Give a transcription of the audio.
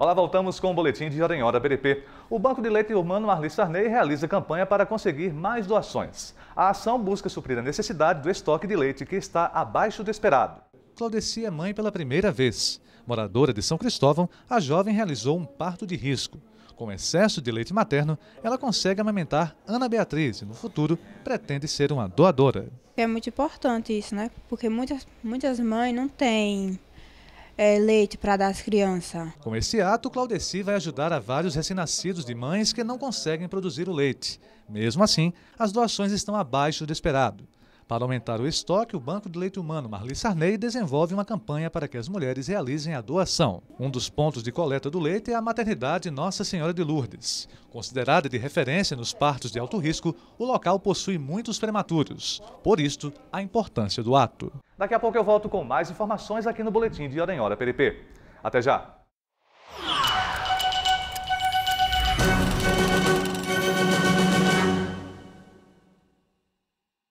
Olá, voltamos com o boletim de hora em hora BDP. O Banco de Leite Humano Arlis Sarney realiza campanha para conseguir mais doações. A ação busca suprir a necessidade do estoque de leite que está abaixo do esperado. Claudeci é mãe pela primeira vez. Moradora de São Cristóvão, a jovem realizou um parto de risco. Com excesso de leite materno, ela consegue amamentar Ana Beatriz e no futuro pretende ser uma doadora. É muito importante isso, né? Porque muitas, muitas mães não têm é, leite para dar às crianças. Com esse ato, Claudeci vai ajudar a vários recém-nascidos de mães que não conseguem produzir o leite. Mesmo assim, as doações estão abaixo do esperado. Para aumentar o estoque, o Banco de Leite Humano Marli Sarney desenvolve uma campanha para que as mulheres realizem a doação. Um dos pontos de coleta do leite é a maternidade Nossa Senhora de Lourdes. Considerada de referência nos partos de alto risco, o local possui muitos prematuros. Por isto, a importância do ato. Daqui a pouco eu volto com mais informações aqui no Boletim de Hora em Hora, PDP. Até já!